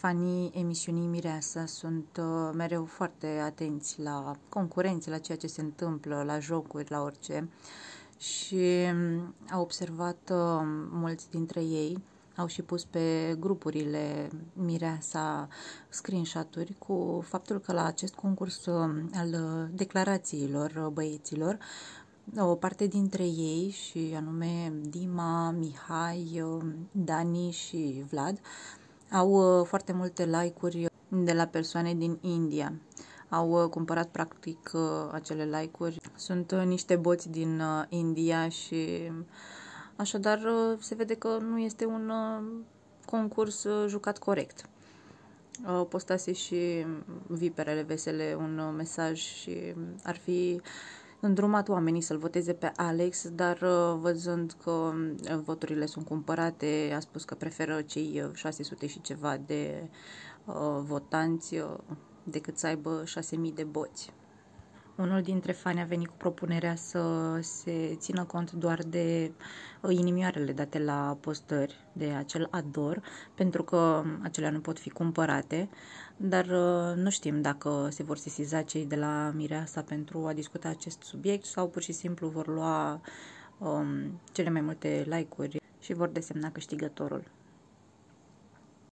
fanii emisiunii Mireasa sunt uh, mereu foarte atenți la concurenți, la ceea ce se întâmplă, la jocuri, la orice și mm, au observat uh, mulți dintre ei au și pus pe grupurile Mireasa screenshot-uri cu faptul că la acest concurs uh, al declarațiilor băieților o parte dintre ei, și anume Dima, Mihai, Dani și Vlad, au uh, foarte multe like-uri uh, de la persoane din India. Au uh, cumpărat practic acele like-uri. Sunt niște boți din India și așadar se vede că nu este un concurs jucat corect. Postase și viperele vesele un mesaj și ar fi îndrumat oamenii să-l voteze pe Alex, dar uh, văzând că uh, voturile sunt cumpărate, a spus că preferă cei 600 uh, și ceva de uh, votanți decât să aibă 6.000 de boți unul dintre fani a venit cu propunerea să se țină cont doar de uh, inimioarele date la postări, de acel ador, pentru că acelea nu pot fi cumpărate, dar uh, nu știm dacă se vor sesiza cei de la Mireasa pentru a discuta acest subiect sau pur și simplu vor lua um, cele mai multe like-uri și vor desemna câștigătorul.